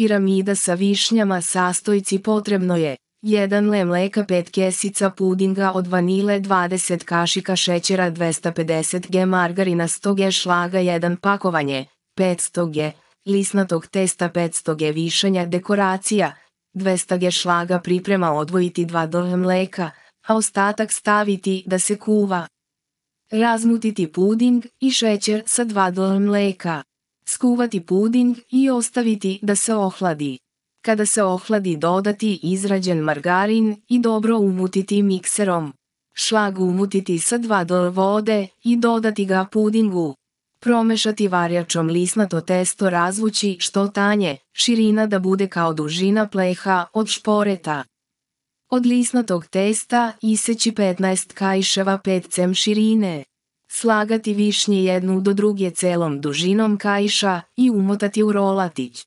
Piramida sa višnjama sastojci potrebno je 1 le mleka 5 kesica pudinga od vanile 20 kašika šećera 250 g margarina 100 g šlaga 1 pakovanje 500 g lisnatog testa 500 g višanja dekoracija 200 g šlaga priprema odvojiti 2 dole mleka a ostatak staviti da se kuva razmutiti puding i šećer sa 2 do mleka skuvati puding i ostaviti da se ohladi. Kada se ohladi dodati izrađen margarin i dobro umutiti mikserom. Šlag umutiti sa 2 dol vode i dodati ga pudingu. Promešati varjačom lisnato testo razvući što tanje, širina da bude kao dužina pleha od šporeta. Od lisnatog testa iseći 15 kajševa 5 cm širine. Slagati višnje jednu do druge celom dužinom kajša i umotati u rolatić.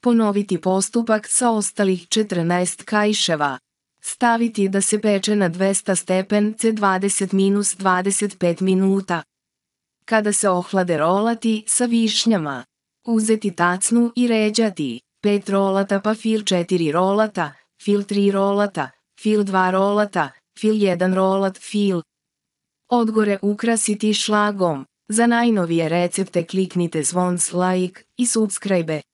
Ponoviti postupak sa ostalih 14 kajševa. Staviti da se peče na 200 stepen c 20-25 minuta. Kada se ohlade rolati sa višnjama. Uzeti tacnu i ređati. 5 rolata pa fil 4 rolata, fil 3 rolata, fil 2 rolata, fil 1 rolat, fil Odgore ukrasiti šlagom. Za najnovije recepte kliknite zvon s like i subscribe.